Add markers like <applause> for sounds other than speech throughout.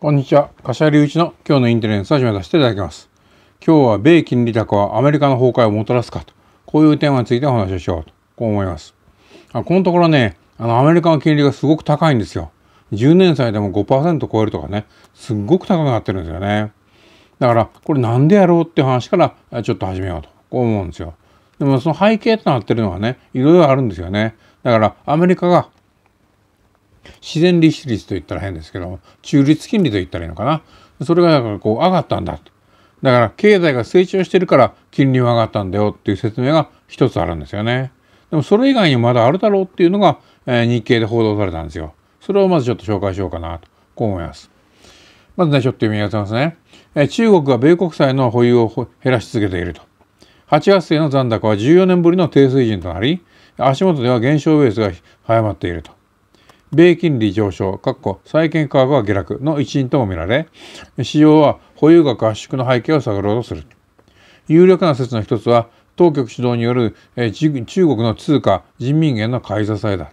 こんにちは。柏隆一の今日のインテリジンスをめさせていただきます。今日は米金利高はアメリカの崩壊をもたらすかと、こういうテーマについてお話をしようと、こう思います。あこのところね、あのアメリカの金利がすごく高いんですよ。10年債でも5%超えるとかね、すっごく高くなってるんですよね。だから、これなんでやろうって話からちょっと始めようと、こう思うんですよ。でもその背景となってるのはね、いろいろあるんですよね。だからアメリカが自然利子率と言ったら変ですけど中立金利と言ったらいいのかなそれがだからこう上がったんだだから経済が成長してるから金利は上がったんだよっていう説明が一つあるんですよねでもそれ以外にまだあるだろうっていうのが、えー、日経で報道されたんですよそれをまずちょっと紹介しようかなとこう思いますまずねちょっと読み上げますね、えー、中国が米国債の保有を減らし続けていると8月生の残高は14年ぶりの低水準となり足元では減少ベースが早まっていると米金利上昇、かっこ債券価格は下落の一因とも見られ、市場は保有額圧縮の背景を探ろうとする。有力な説の一つは、当局主導による、中国の通貨人民元の買い支えだ。だか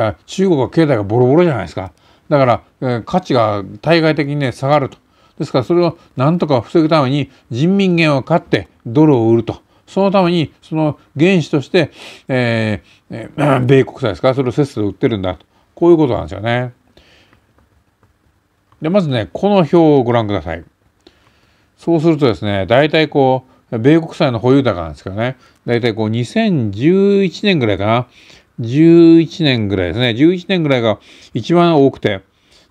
ら中国は経済がボロボロじゃないですか。だから、えー、価値が対外的にね下がると。ですからそれをなんとか防ぐために人民元を買ってドルを売ると。そのためにその原資として、えーえー、米国債ですかそれをせっせと売ってるんだと。こういうことなんですよね。で、まずね、この表をご覧ください。そうするとですね、大体こう、米国債の保有高なんですけどね、大体こう2011年ぐらいかな、11年ぐらいですね、11年ぐらいが一番多くて、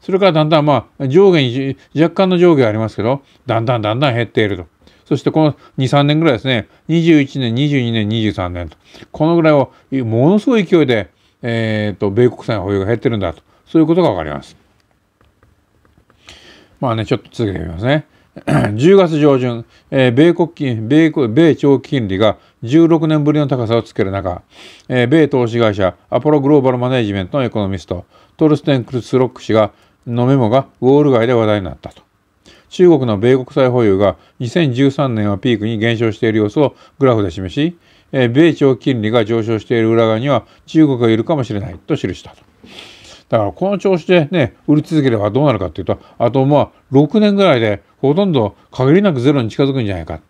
それからだんだんまあ上下に若干の上下ありますけど、だんだんだんだん減っていると。そしてこの2、3年ぐらいですね、21年、22年、23年と、このぐらいをものすごい勢いでえーと、米国債の保有が減ってるんだとそういうことが分かります。まあねちょっと続けてみますね。10 <clears throat> 月上旬、えー、米国金米米長期金利が16年ぶりの高さをつける中、えー、米投資会社アポログローバルマネジメントのエコノミストトルステン・クルスロック氏がのメモがウォール街で話題になったと。中国の米国債保有が2013年をピークに減少している様子をグラフで示しえ米朝金利が上昇している裏側には中国がいるかもしれないと記したと。だからこの調子でね、売り続ければどうなるかっていうと、あとまあ6年ぐらいでほとんど限りなくゼロに近づくんじゃないか。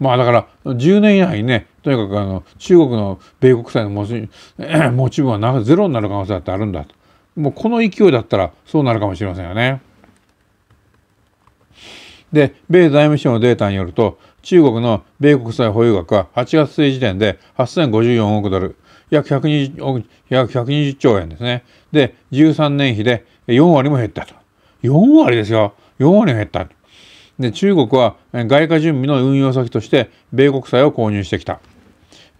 まあだから10年以内にね、とにかくあの中国の米国債の持ち <clears throat> 持ち分はゼロになる可能性だってあるんだと。もうこの勢いだったらそうなるかもしれませんよね。で、米財務省のデータによると、中国の米国債保有額は8月末時点で8054億ドル、約 120, 約120兆円ですね。で、13年比で4割も減ったと。4割ですよ。4割も減った。で、中国は外貨準備の運用先として米国債を購入してきた。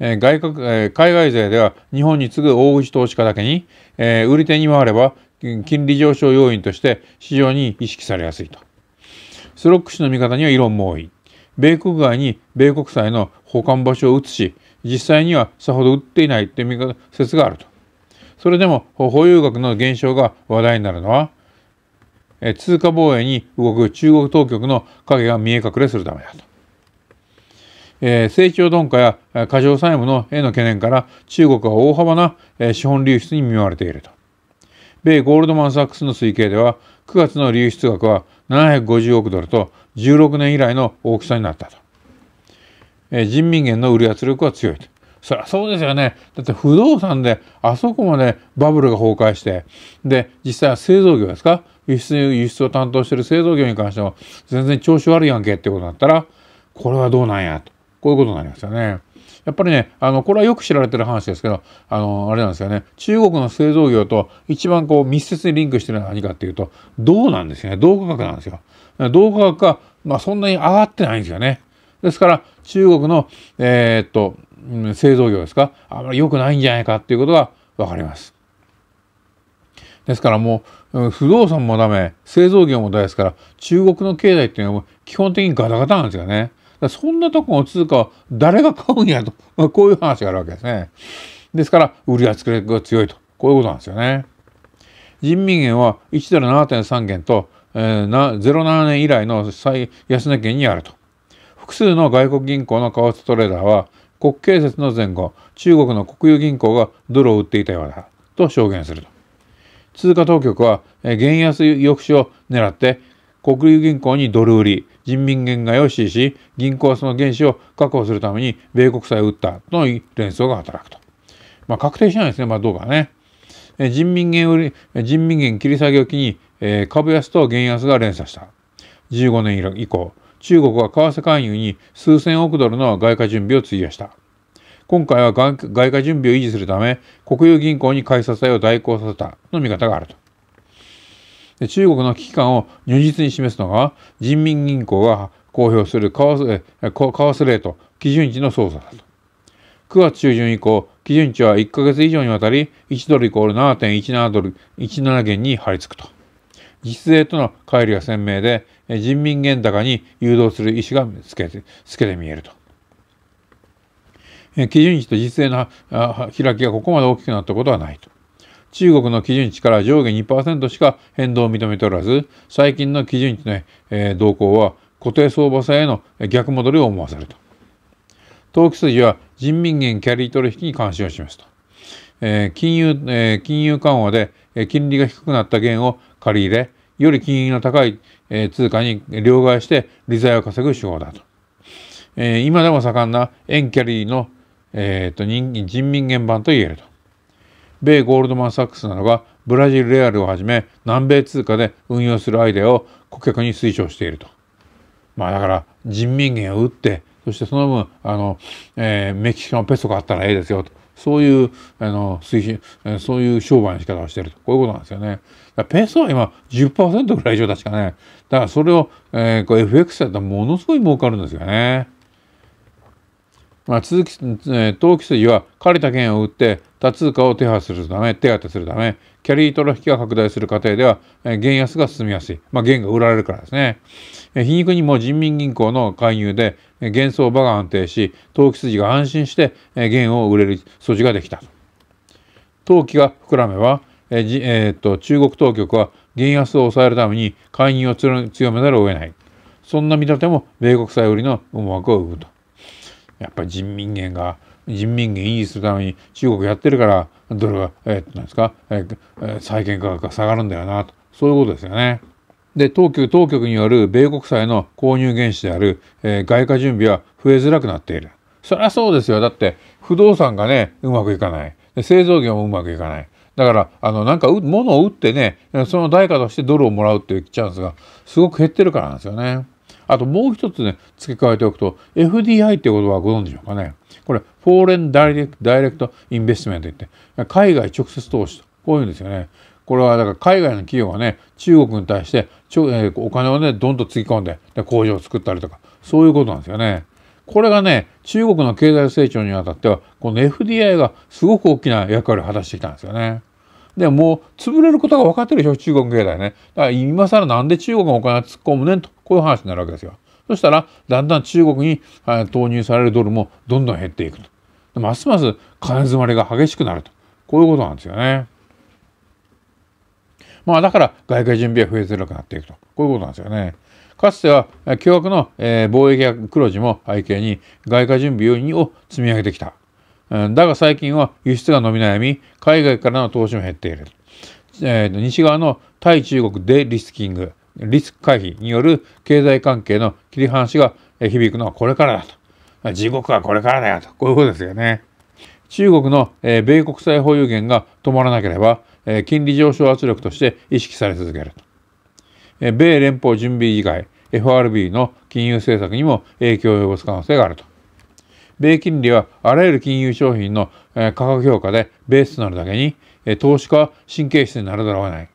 え外国え海外勢では日本に次ぐ大口投資家だけに、え売り手に回れば金利上昇要因として市場に意識されやすいと。スロック氏の見方には異論も多い。米国外に米国債の保管場所を移し実際にはさほど売っていないという説があるとそれでも保有額の減少が話題になるのは通貨防衛に動く中国当局の影が見え隠れするためだと、えー、成長鈍化や過剰債務のへの懸念から中国は大幅な資本流出に見舞われていると米ゴールドマン・サックスの推計では9月の流出額は750億ドルと16年以来の大きさになったと。え人民元の売り圧力は強いと。そりゃそうですよね。だって不動産であそこまでバブルが崩壊して、で、実際は製造業ですか輸出輸出を担当してる製造業に関しても全然調子悪いやんけってことになったら、これはどうなんやと。こういうことになりますよね。やっぱりね、あの、これはよく知られてる話ですけど、あの、あれなんですよね。中国の製造業と一番こう密接にリンクしてるのは何かっていうと、銅なんですよね。銅価格なんですよ。同価格が、まあ、そんなに上がってないんですよね。ですから、中国の、えー、っと、製造業ですか、あまり良くないんじゃないかっていうことがわかります。ですからもう、不動産もダメ、製造業もダメですから、中国の経済っていうのは基本的にガタガタなんですよね。そんなとこの通貨を誰が買うんやと、<laughs> こういう話があるわけですね。ですから、売り扱いが強いと、こういうことなんですよね。人民元は1ドル7.3元とえー、な07年以来の最安値圏にあると複数の外国銀行の為替トレーダーは国慶節の前後中国の国有銀行がドルを売っていたようだと証言すると通貨当局は、えー、原安抑止を狙って国有銀行にドル売り人民元買いを支持し銀行はその原資を確保するために米国債を売ったとの連想が働くとまあ確定しないですねまあどうかね人民元売り、人民元切り下げを機に、え株安と減安が連鎖した。15年以降、中国は為替介入に数千億ドルの外貨準備を費やした。今回は外貨準備を維持するため、国有銀行に買い支えを代行させたの見方があると。中国の危機感を如実に示すのが人民銀行が公表する為替為替レート基準値の操作だと9月中旬以降基準値は1ヶ月以上にわたり1ドルイコール7.17ドル17元に張り付くと。実税との乖離が鮮明で人民元高に誘導する意思が透けて透けて見えると。基準値と実勢の開きがここまで大きくなったことはないと。中国の基準値から上下2%しか変動を認めておらず、最近の基準値の動向は固定相場制への逆戻りを思わせると。投機筋は人民元キャリー取引に関心を示すと。えー、金融、えー、金融緩和で、え金利が低くなった元を借り入れ、より金利の高い、え通貨に両替して利材を稼ぐ手法だと。え今でも盛んな円キャリーの、えーと、と人民元版と言えると。米ゴールドマン・サックスなどがブラジルレアルをはじめ南米通貨で運用するアイデアを顧客に推奨していると。まあだから人民元を打ってそしてその分あの、えー、メキシカンペソがあったらええですよとそういうあの推進そういう商売の仕方をしているとこういうことなんですよね。ペソは今10%ぐらい以上確かねだからそれを、えー、こう FX だったらものすごい儲かるんですよね。まあ、続き、えー、投機筋は借りた券を売って多通貨を手配するため、手当てするため、キャリー取引が拡大する過程では、えー、減安が進みやすい。まあ、原が売られるからですね。えー、皮肉にも人民銀行の介入で、えー、減相場が安定し、投機筋が安心して、えー、原を売れる措置ができた。投機が膨らめば、えーえー、っと中国当局は減安を抑えるために介入を強めざるを得ない。そんな見立ても米国債売りの思惑を生むと。やっぱり人民元が人民元維持するために中国やってるからドルが、えー、なんですか、えー、債券価格が下がるんだよなとそういうことですよね。で当局当局による米国債の購入原資である、えー、外貨準備は増えづらくなっている。そりゃそうですよだって不動産がねうまくいかない製造業もうまくいかないだからあのなんか物を売ってねその代価としてドルをもらうっていうチャンスがすごく減ってるからなんですよね。あともう一つね、付け加えておくと、FDI っていう言葉はご存知でしょうかね。これ、フォーレンダイレクトインベストメントていって、海外直接投資と、こういうんですよね。これはだから海外の企業がね、中国に対してちょ、えー、お金をね、どんとつぎ込んでで、工場を作ったりとか、そういうことなんですよね。これがね、中国の経済成長にあたっては、この FDI がすごく大きな役割を果たしてきたんですよね。でもう潰れることが分かってるでしょ中国経済ね。だから今更なんで中国がお金を突っ込むねんとこういう話になるわけですよ。そしたらだんだん中国に投入されるドルもどんどん減っていくと。ますます金詰まりが激しくなると。こういうことなんですよね。まあだから外貨準備は増えづらくなっていくと。こういうことなんですよね。かつては巨額の貿易や黒字も背景に外貨準備を積み上げてきた。だが最近は輸出が伸び悩み、海外からの投資も減っている。えー、西側の対中国でリスキング、リスク回避による経済関係の切り離しが響くのはこれからだと。地獄はこれからだよと。こういうことですよね。中国の米国債保有源が止まらなければ、金利上昇圧力として意識され続けると。米連邦準備議会 FRB の金融政策にも影響を及ぼす可能性があると。米金利はあらゆる金融商品の価格評価でベースとなるだけに、投資家は神経質になるだろうがない。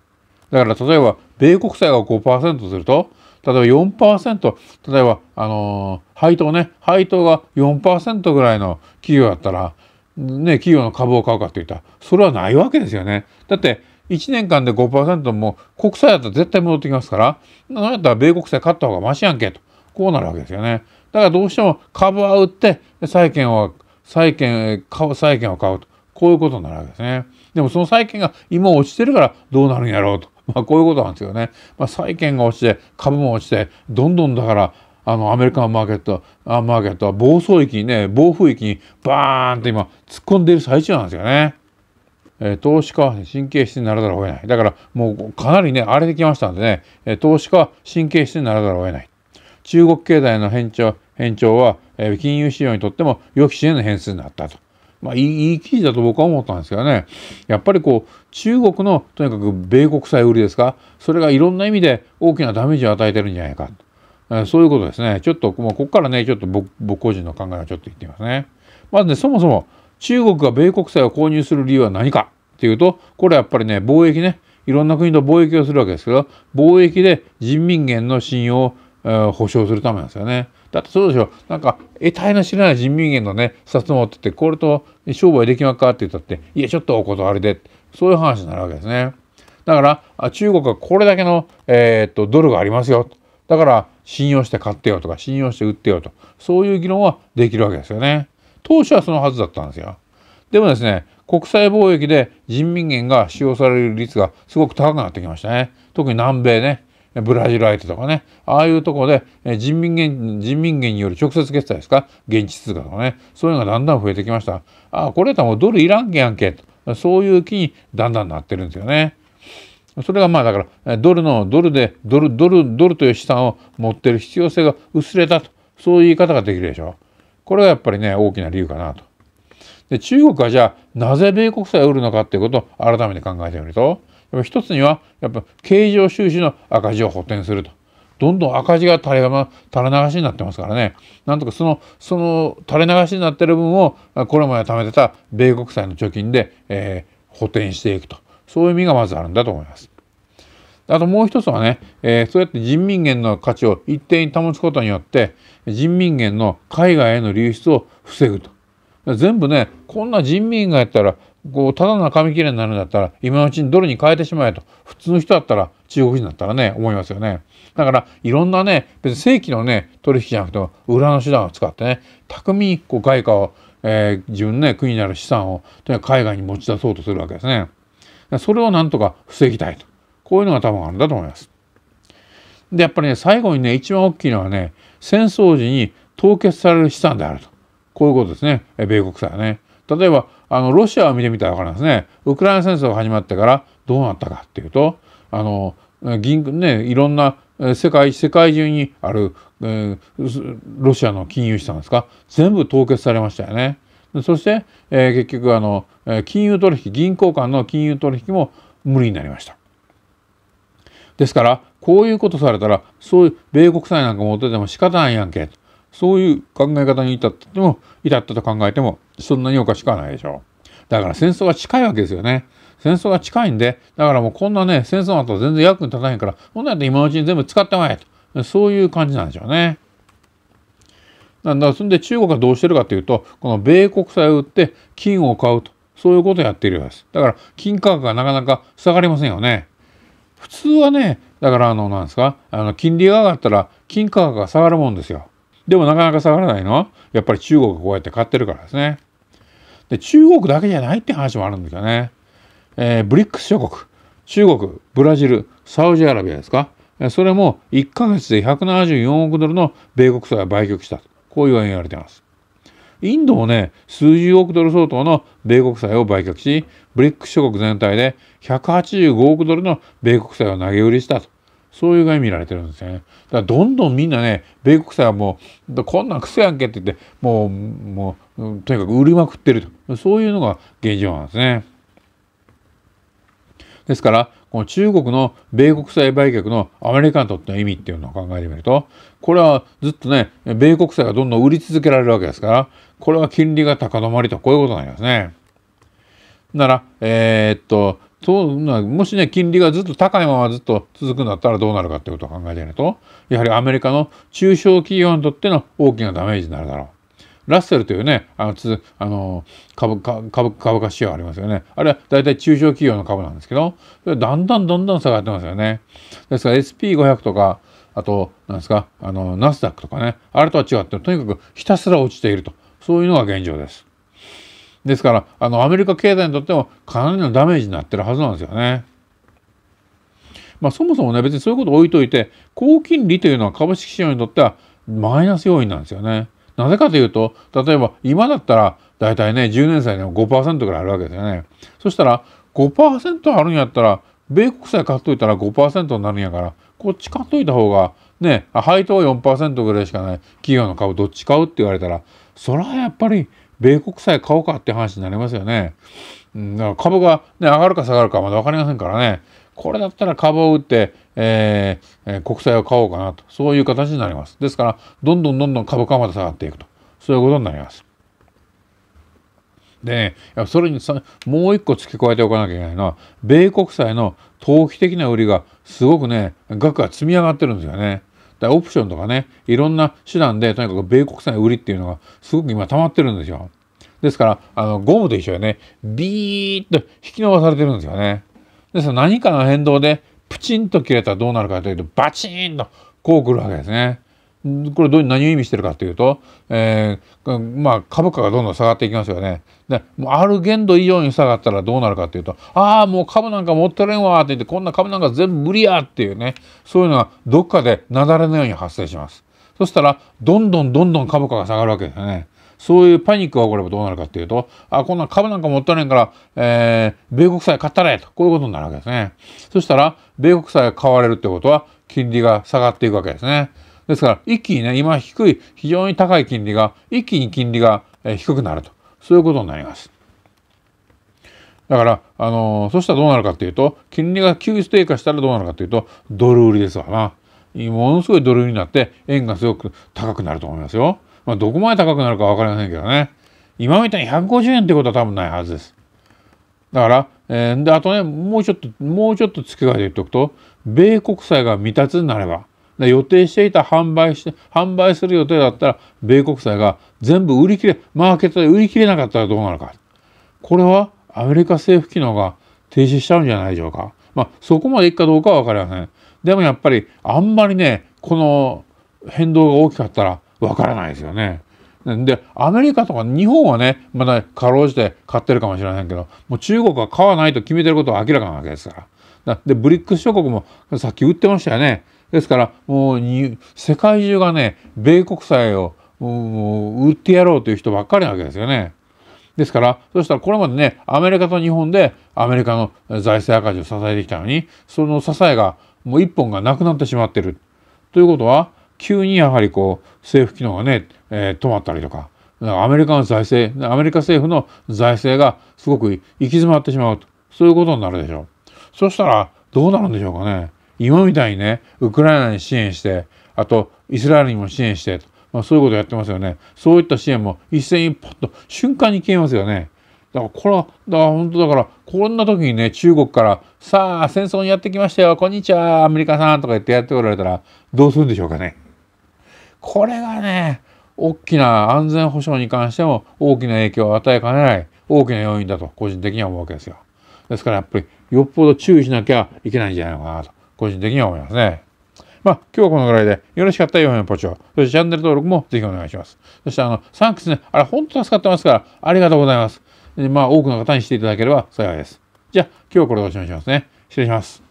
だから例えば米国債が5%すると例えば4%例えばあのー、配当ね配当が4%ぐらいの企業だったらね企業の株を買うかっていったらそれはないわけですよね。だって1年間で5%も国債だったら絶対戻ってきますからなんだったら米国債買った方がマシやんけとこうなるわけですよね。だからどうしても株は売って債券を債券債券を買うとこういうことになるわけですね。でもその債券が今落ちてるからどうなるんやろうとまあ、こういうことなんですよね。まあ、債券が落ちて株も落ちてどんどんだからあのアメリカのマーケットあマーケットは暴走域にね暴風域にバーンって今突っ込んでいる最中なんですよね。えー、投資家は神経質にならざるを得ない。だからもうかなりね荒れてきましたんでね、えー、投資家神経質にならざるを得ない。中国経済の変調変調は、えー、金融市場にとっても予期支援の変数になったと。まあ、いい記事だと僕は思ったんですけどねやっぱりこう中国のとにかく米国債売りですかそれがいろんな意味で大きなダメージを与えてるんじゃないか、えそういうことですねちょっと、もうここからねちょっと僕僕個人の考えをちょっと言ってみますね。まずねそもそも中国が米国債を購入する理由は何かっていうとこれはやっぱりね貿易ねいろんな国と貿易をするわけですけど貿易で人民元の信用を、えー、保証するためなんですよね。だってそうでしょなんか得体の知らない人民元のね札持っててこれと商売できまっかって言ったっていやちょっとお断りでそういう話になるわけですね。だから中国はこれだけの、えー、っとドルがありますよだから信用して買ってよとか信用して売ってよとそういう議論はできるわけですよね。当初はそのはずだったんですよ。でもですね国際貿易で人民元が使用される率がすごく高くなってきましたね。特に南米ね。ブラジル相手とかね、ああいうとこで、人民元、人民元による直接決済ですか、現地通貨とかね、そういうのがだんだん増えてきました。ああ、これやったらもうドルいらんけやんけ、とそういう気にだんだんなってるんですよね。それがまあだからドルのドルでドルドルドルという資産を持ってる必要性が薄れたとそういう言い方ができるでしょこれがやっぱりね大きな理由かなとで中国はじゃあなぜ米国債を売るのかっていうことを改めて考えてみるとやっぱ一つにはやっぱ経常収支の赤字を補填すると。どんどん赤字が垂れ,、ま、垂れ流しになってますからねなんとかそのその垂れ流しになってる分をこれまで貯めてた米国債の貯金で、えー、補填していくとそういう意味がまずあるんだと思います。あともう一つはね、えー、そうやって人民元の価値を一定に保つことによって人民元の海外への流出を防ぐと。全部ねこんな人民がやったらこうただの紙切れになるんだったら今のうちにドルに変えてしまえと普通の人だったら中国人だったらね思いますよねだからいろんなね別に正規のね取引じゃなくても裏の手段を使ってね巧みにこう外貨を、えー、自分のね国になる資産をとにかく海外に持ち出そうとするわけですねそれをなんとか防ぎたいとこういうのが多分あるんだと思いますでやっぱりね最後にね一番大きいのはね戦争時に凍結される資産であるとこういうことですね米国債はね例えばあのロシアを見てみたら分かりますねウクライナ戦争が始まってからどうなったかっていうとあの銀ねいろんな世界世界中にある、えー、ロシアの金融資産ですか全部凍結されましたよね。そして、えー、結局あの金融取引銀行間の金融取引も無理になりました。ですからこういうことされたらそういう米国債なんか持ってても仕方ないやんけそういう考え方に至っても至ったと考えてもそんなにおかしくはないでしょうだから戦争が近いわけですよね戦争が近いんでだからもうこんなね戦争の後は全然役に立たないからこんなやつ今のうちに全部使ってまえとそういう感じなんでしょうね。なんだそんで中国がどうしてるかというとこの米国債を売って金を買うとそういうことをやっているようですだから金価格がなかなか下がりませんよね普通はねだからあのなんですかあの金利が上がったら金価格が下がるもんですよでもなかなか下がらないのはやっぱり中国がこうやって買ってるからですね。で中国だけじゃないって話もあるんですよね。えー、ブリックス諸国中国ブラジルサウジアラビアですかそれも1ヶ月で174億ドルの米国債を売却したこういう言われてます。インドもね数十億ドル相当の米国債を売却しブリックス諸国全体で185億ドルの米国債を投げ売りしたとそういうが見られてるんですね。だからどんどんみんなね、米国債はもう、こんなん癖やんけって言って、もう、もう、とにかく売りまくってると。そういうのが現状なんですね。ですから、この中国の米国債売却のアメリカにとっての意味っていうのを考えてみると、これはずっとね、米国債がどんどん売り続けられるわけですから、これは金利が高止まりと、こういうことになりますね。なら、えー、っと、そうなもしね金利がずっと高いままずっと続くんだったらどうなるかってことを考えているとやはりアメリカの中小企業にとっての大きなダメージになるだろう。ラッセルというねあのつあの株株株価指標ありますよねあれは大体中小企業の株なんですけどそれだんだんだんだん下がってますよね。ですから SP500 とかあと何ですかあのナスダックとかねあれとは違ってとにかくひたすら落ちているとそういうのが現状です。ですからあのアメリカ経済にとってもかなりのダメージになってるはずなんですよね。まあ、そもそもね別にそういうこと置いといて高金利というのは株式市場にとってはマイナス要因なんですよね。なぜかというと例えば今だったら大体ね10年債でも5%ぐらいあるわけですよね。そしたら5%あるんやったら米国債買っといたら5%になるんやからこっち買っといた方がね配当4%ぐらいしかない企業の株どっち買うって言われたらそれはやっぱり米国債買おうかって話になりますよね。うん、だから株が、ね、上がるか下がるかまだ分かりませんからね。これだったら株を売って、えー、国債を買おうかなと。そういう形になります。ですから、どんどんどんどん株価まで下がっていくと。そういうことになります。で、それにさもう一個付け加えておかなきゃいけないのは、米国債の投機的な売りがすごくね、額が積み上がってるんですよね。だオプションとかね、いろんな手段で、とにかく米国債売りっていうのが、すごく今溜まってるんですよ。ですから、あの、ゴムと一緒でね、ビーッと引き伸ばされてるんですよね。ですから、何かの変動で、プチンと切れたらどうなるかというと、バチーンと、こう来るわけですね。これどう何を意味してるかというと、えー、まあ、株価がどんどん下がっていきますよね。でもうある限度以上に下がったらどうなるかというとああもう株なんか持ってれんわって言ってこんな株なんか全部無理やっていうねそういうのがどっかで雪崩のように発生します。そしたらどんどんどんどん株価が下がるわけですよね。そういうパニックが起こればどうなるかっていうと、あ、こんな株なんか持ったれんから、えー、米国債買ったれと、こういうことになるわけですね。そしたら、米国債が買われるってことは、金利が下がっていくわけですね。ですから一気にね今低い非常に高い金利が一気に金利が低くなるとそういうことになります。だから、あのそしたらどうなるかというと、金利が急低下したらどうなるかというと、ドル売りですわな。ものすごいドル売りになって、円がすごく高くなると思いますよ。まあ、どこまで高くなるか分かりませんけどね。今みたいに150円ってことは多分ないはずです。だから、えー、であとね、もうちょっと、もうちょっと付け替えて言っておくと、米国債が未達になれば、予定していた販売して、販売する予定だったら、米国債が全部売り切れ、マーケットで売り切れなかったらどうなるか。これはアメリカ政府機能が停止しちゃうんじゃないでしょうか。まあ、そこまでいくかどうかは分かりません。でもやっぱり、あんまりね、この変動が大きかったら分からないですよね。で、アメリカとか日本はね、まだかろうじて買ってるかもしれませんけど、もう中国は買わないと決めてることは明らかなわけですから。で、ブリックス諸国もさっき売ってましたよね。ですからもう世界中がね米国債を売ってやろうという人ばっかりなわけですよね。ですからそしたらこれまでねアメリカと日本でアメリカの財政赤字を支えてきたのにその支えがもう一本がなくなってしまってる。ということは急にやはりこう政府機能がね、えー、止まったりとかアメリカの財政アメリカ政府の財政がすごく行き詰まってしまうとそういうことになるでしょう。そしたらどうなるんでしょうかね。今みたいにねウクライナに支援してあとイスラエルにも支援してまあ、そういうことやってますよねそういった支援も一斉にパッと瞬間に消えますよねだからこれはだから本当だからこんな時にね中国から「さあ戦争にやってきましたよこんにちはアメリカさん」とか言ってやってこられたらどうするんでしょうかねこれがね大きな安全保障に関しても大きな影響を与えかねない大きな要因だと個人的には思うわけですよ。ですからやっぱりよっぽど注意しなきゃいけないんじゃないのかなと個人的には思いますね。まあ、今日はこのぐらいで、よろしかったら4円ポチョ。そしてチャンネル登録もぜひお願いします。そしてあの、サンクスね、あれ本当助かってますから、ありがとうございます。でまあ、多くの方にしていただければ幸いです。じゃあ、今日はこれでおしまいしますね。失礼します。